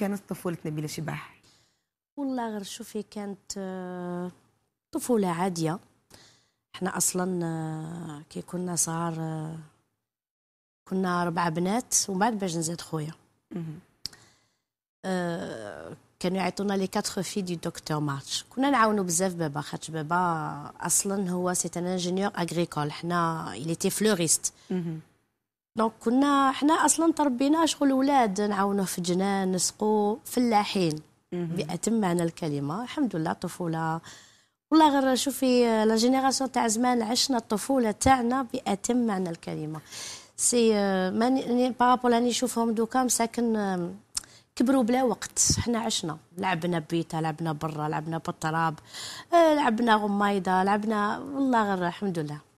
كانت طفولة نبيلة شباح؟ والله غير شوفي كانت آه، طفولة عادية احنا اصلا آه، كي كنا صغار آه، كنا اربع بنات ومن بعد باش نزاد خويا كانوا يعيطونا لي كاتخ في دي دكتور مارتش كنا نعاونوا بزاف بابا خاطر بابا اصلا هو سي ان انجينيور اغريكول حنا il تي فلوريست دونك كنا حنا اصلا تربينا شغل ولاد نعاونوه في الجنان نسقو فلاحين باتم معنى الكلمه الحمد لله طفوله والله غير شوفي لا جينيراسيون تاع زمان عشنا الطفوله تاعنا باتم معنى الكلمه سي ماني بارابول راني نشوفهم دوكا مساكن كبروا بلا وقت حنا عشنا لعبنا بيتا لعبنا برا لعبنا بالتراب آه، لعبنا غمايضه لعبنا والله غير الحمد لله